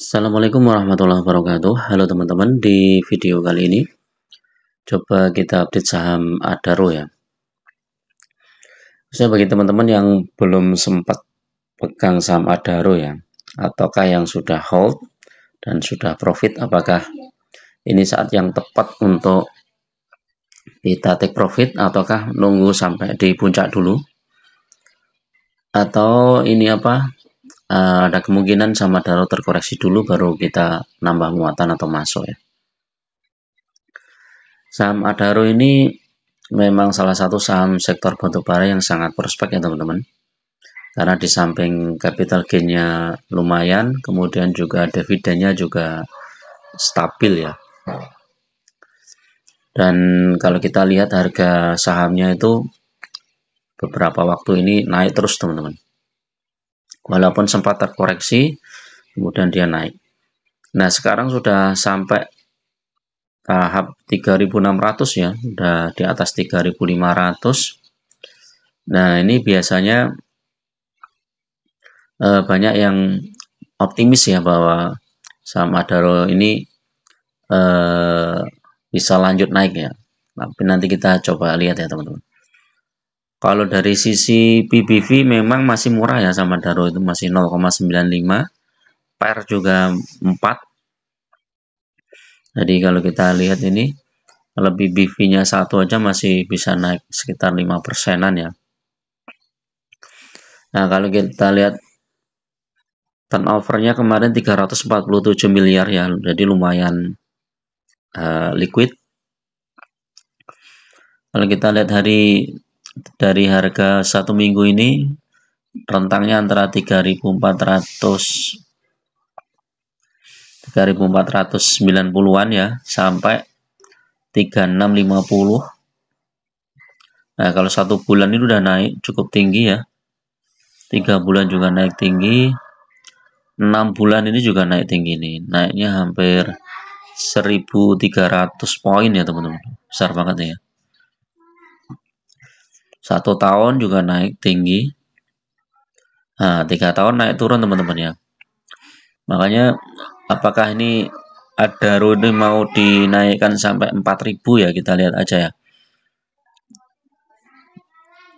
Assalamualaikum warahmatullahi wabarakatuh Halo teman-teman, di video kali ini Coba kita update saham Adaro ya Khususnya bagi teman-teman yang belum sempat pegang saham Adaro ya Ataukah yang sudah hold dan sudah profit Apakah ini saat yang tepat untuk kita take profit Ataukah nunggu sampai di puncak dulu Atau ini apa uh, ada kemungkinan sama Daro terkoreksi dulu baru kita nambah muatan atau masuk ya. Saham Adaro ini memang salah satu saham sektor batubara yang sangat prospek ya teman-teman. Karena di samping capital gainnya lumayan, kemudian juga dividennya juga stabil ya. Dan kalau kita lihat harga sahamnya itu beberapa waktu ini naik terus teman-teman walaupun sempat terkoreksi kemudian dia naik nah sekarang sudah sampai tahap 3600 ya sudah di atas 3500 nah ini biasanya eh, banyak yang optimis ya bahwa sama Adaro ini eh, bisa lanjut naik ya tapi nanti kita coba lihat ya teman-teman kalau dari sisi PBV memang masih murah ya sama Daro itu masih 0,95. Per juga 4. Jadi kalau kita lihat ini lebih BV-nya satu aja masih bisa naik sekitar 5 persenan ya. Nah, kalau kita lihat turnovernya kemarin 347 miliar ya, jadi lumayan uh, liquid. Kalau kita lihat hari dari harga satu minggu ini rentangnya antara 3.400 3.490-an ya sampai 3650 nah kalau satu bulan ini udah naik cukup tinggi ya tiga bulan juga naik tinggi 6 bulan ini juga naik tinggi nih naiknya hampir 1300 poin ya teman-teman besar banget ya satu tahun juga naik tinggi. Nah, tiga tahun naik turun teman-teman ya. Makanya apakah ini ada rune mau dinaikkan sampai 4000 ya kita lihat aja ya.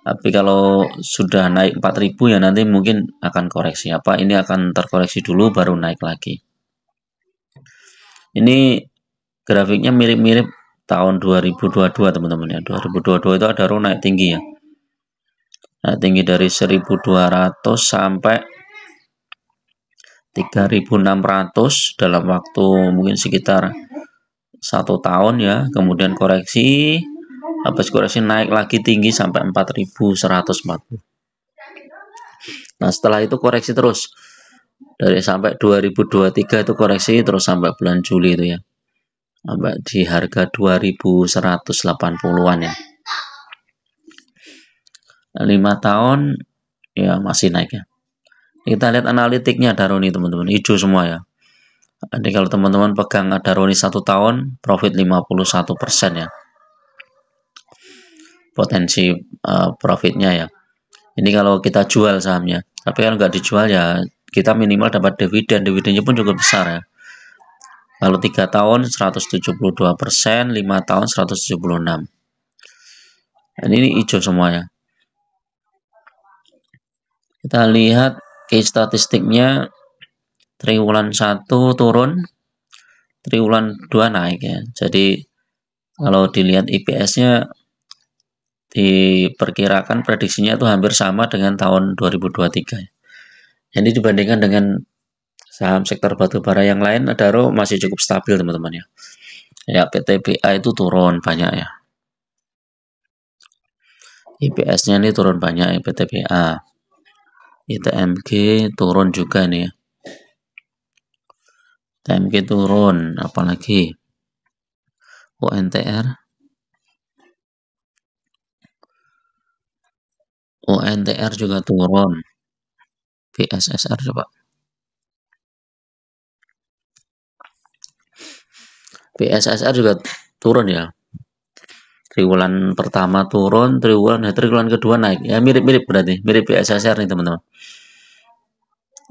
Tapi kalau sudah naik 4000 ya nanti mungkin akan koreksi apa ini akan terkoreksi dulu baru naik lagi. Ini grafiknya mirip-mirip tahun 2022 teman-teman ya. 2022 itu ada rune naik tinggi ya nah, tinggi dari 1200 sampai 3600 dalam waktu mungkin sekitar satu tahun ya kemudian koreksi habis koreksi naik lagi tinggi sampai 4140 nah setelah itu koreksi terus dari sampai 2023 itu koreksi terus sampai bulan Juli itu ya sampai di harga 2180-an ya lima tahun ya masih naik ya kita lihat analitiknya Daroni teman-teman hijau semua ya jadi kalau teman-teman pegang Daroni satu tahun profit 51% ya potensi uh, profitnya ya ini kalau kita jual sahamnya tapi kalau nggak dijual ya kita minimal dapat dividen dividennya pun juga besar ya kalau tiga tahun 172 persen 5 tahun 176 dan ini hijau semuanya kita lihat case statistiknya triwulan 1 turun, triwulan 2 naik ya. Jadi kalau dilihat IPS-nya diperkirakan prediksinya itu hampir sama dengan tahun 2023. Jadi dibandingkan dengan saham sektor batubara yang lain, Adaro masih cukup stabil teman-teman ya. Ya PTBA itu turun banyak ya. IPS-nya ini turun banyak ya PTBA. ITMG ya, turun juga nih ya. ITMG turun, apalagi UNTR UNTR juga turun. PSSR coba. PSSR juga turun ya triwulan pertama turun, triwulan eh, triwulan kedua naik. Ya mirip-mirip berarti, mirip BSSR nih teman-teman.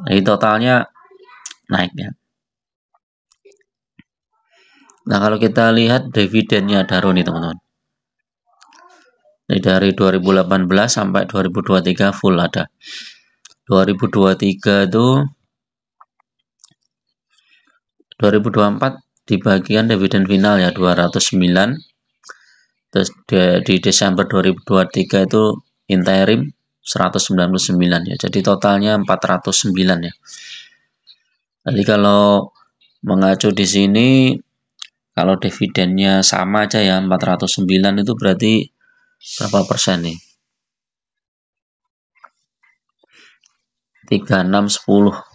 Nah, ini totalnya naik ya. Nah, kalau kita lihat dividennya Daro nih teman-teman. Ini Dari 2018 sampai 2023 full ada. 2023 itu 2024 di bagian dividen final ya 209 Terus di Desember 2023 itu interim 199 ya. Jadi totalnya 409 ya. Jadi kalau mengacu di sini kalau dividennya sama aja ya 409 itu berarti berapa persen nih? 3610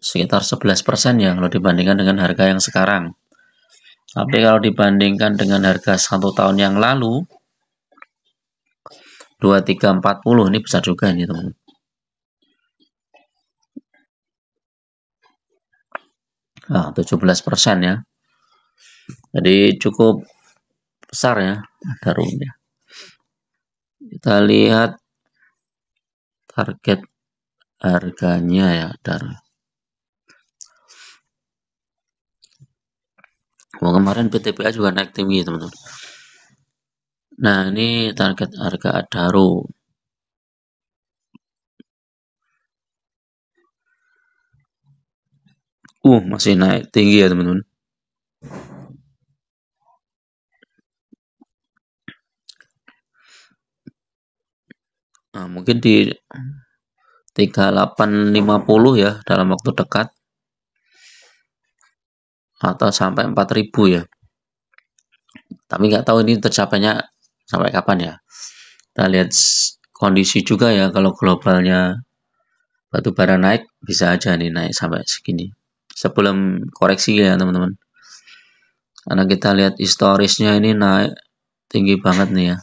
sekitar 11 persen ya kalau dibandingkan dengan harga yang sekarang tapi kalau dibandingkan dengan harga satu tahun yang lalu, 2340 ini besar juga ini teman. Nah, 17 persen ya. Jadi cukup besar ya darumnya. Kita lihat target harganya ya darum. kalau kemarin PTPA juga naik tinggi teman-teman nah ini target harga Adaro uh masih naik tinggi ya teman-teman nah mungkin di 3850 ya dalam waktu dekat atau sampai 4000 ya tapi nggak tahu ini tercapainya sampai kapan ya kita lihat kondisi juga ya kalau globalnya batu bara naik bisa aja nih naik sampai segini sebelum koreksi ya teman-teman karena kita lihat historisnya ini naik tinggi banget nih ya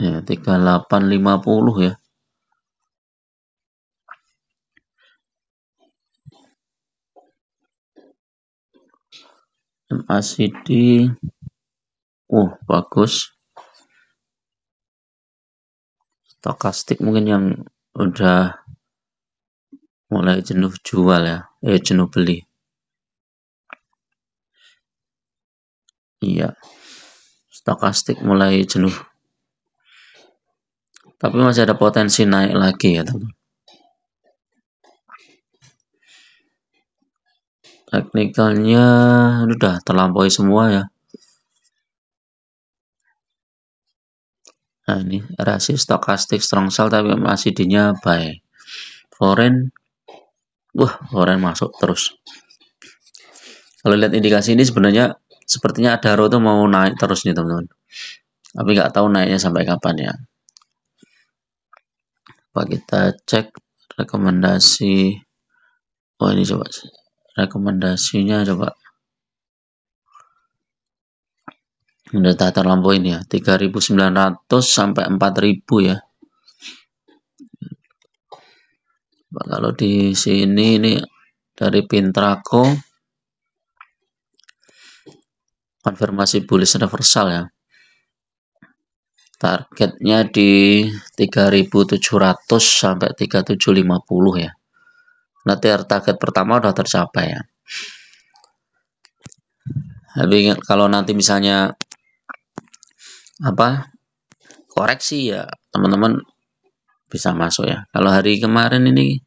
Ya, 3850 ya. MACD uh bagus stokastik mungkin yang udah mulai jenuh jual ya eh jenuh beli iya stokastik mulai jenuh tapi masih ada potensi naik lagi ya teman. Teknikalnya udah terlampaui semua ya. Nah ini rasio stokastik strong sell tapi masih dinya baik. Foreign, wah foreign masuk terus. Kalau lihat indikasi ini sebenarnya sepertinya ada roto mau naik terus nih teman-teman. Tapi nggak tahu naiknya sampai kapan ya apa kita cek rekomendasi oh ini coba rekomendasinya coba data terlampau ini ya 3900 sampai 4000 ya Coba kalau di sini ini dari pintrako konfirmasi bullish reversal ya targetnya di 3700 sampai 3750 ya nanti er, target pertama udah tercapai ya tapi kalau nanti misalnya apa koreksi ya teman-teman bisa masuk ya kalau hari kemarin ini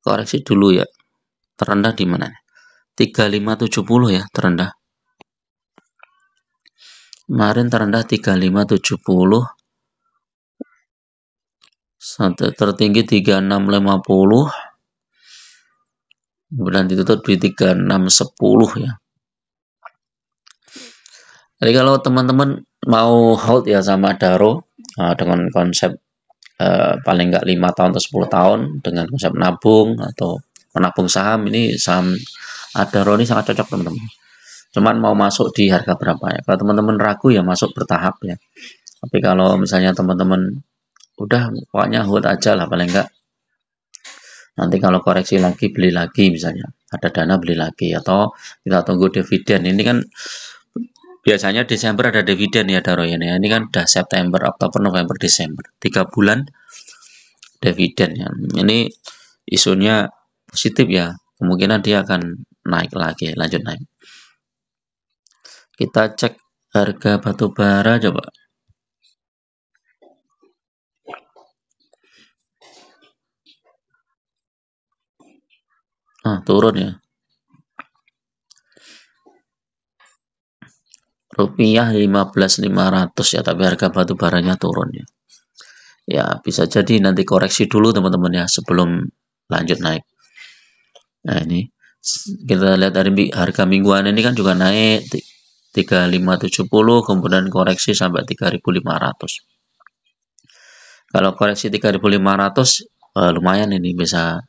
koreksi dulu ya terendah di mana 3570 ya terendah Kemarin terendah 3570. Satu tertinggi 3650. Kemudian ditutup di 3610 ya. Jadi kalau teman-teman mau hold ya sama Daro uh, dengan konsep uh, paling nggak lima tahun atau 10 tahun dengan konsep nabung atau menabung saham ini saham Adaro eh, ini sangat cocok teman-teman cuman mau masuk di harga berapa ya kalau teman-teman ragu ya masuk bertahap ya tapi kalau misalnya teman-teman udah pokoknya hold aja lah paling enggak nanti kalau koreksi lagi beli lagi misalnya ada dana beli lagi atau kita tunggu dividen ini kan biasanya Desember ada dividen ya Daro ya ini kan udah September Oktober November Desember tiga bulan dividen ya ini isunya positif ya kemungkinan dia akan naik lagi lanjut naik kita cek harga batu bara coba. nah turun ya. Rupiah 15.500 ya, tapi harga batu baranya turun ya. Ya, bisa jadi nanti koreksi dulu teman-teman ya sebelum lanjut naik. Nah, ini kita lihat dari harga mingguan ini kan juga naik 3570 kemudian koreksi sampai 3500 kalau koreksi 3500 eh, lumayan ini bisa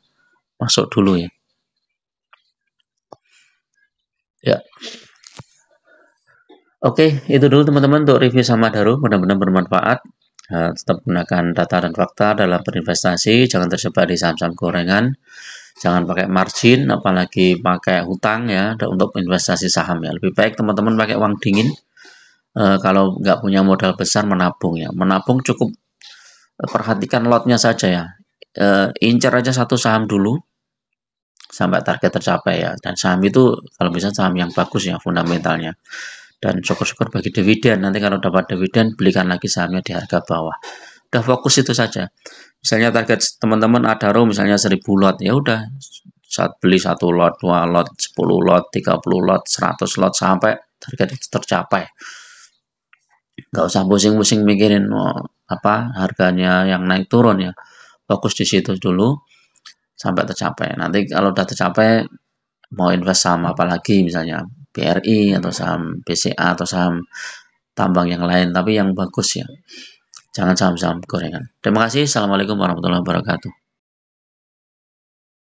masuk dulu ya ya Oke, itu dulu teman-teman untuk review sama Daru. benar-benar bermanfaat. Eh, tetap gunakan data dan fakta dalam berinvestasi. Jangan terjebak di saham-saham gorengan jangan pakai margin apalagi pakai hutang ya untuk investasi saham ya lebih baik teman-teman pakai uang dingin e, kalau nggak punya modal besar menabung ya menabung cukup eh, perhatikan lotnya saja ya e, incer aja satu saham dulu sampai target tercapai ya dan saham itu kalau bisa saham yang bagus ya fundamentalnya dan syukur-syukur bagi dividen nanti kalau dapat dividen belikan lagi sahamnya di harga bawah udah fokus itu saja misalnya target teman-teman ada row misalnya 1000 lot ya udah saat beli satu lot dua lot 10 lot 30 lot 100 lot sampai target itu tercapai nggak usah pusing-pusing mikirin oh, apa harganya yang naik turun ya fokus di situ dulu sampai tercapai nanti kalau udah tercapai mau invest saham lagi misalnya BRI atau saham BCA atau saham tambang yang lain tapi yang bagus ya Jangan saham-saham gorengan. Terima kasih. Assalamualaikum warahmatullahi wabarakatuh.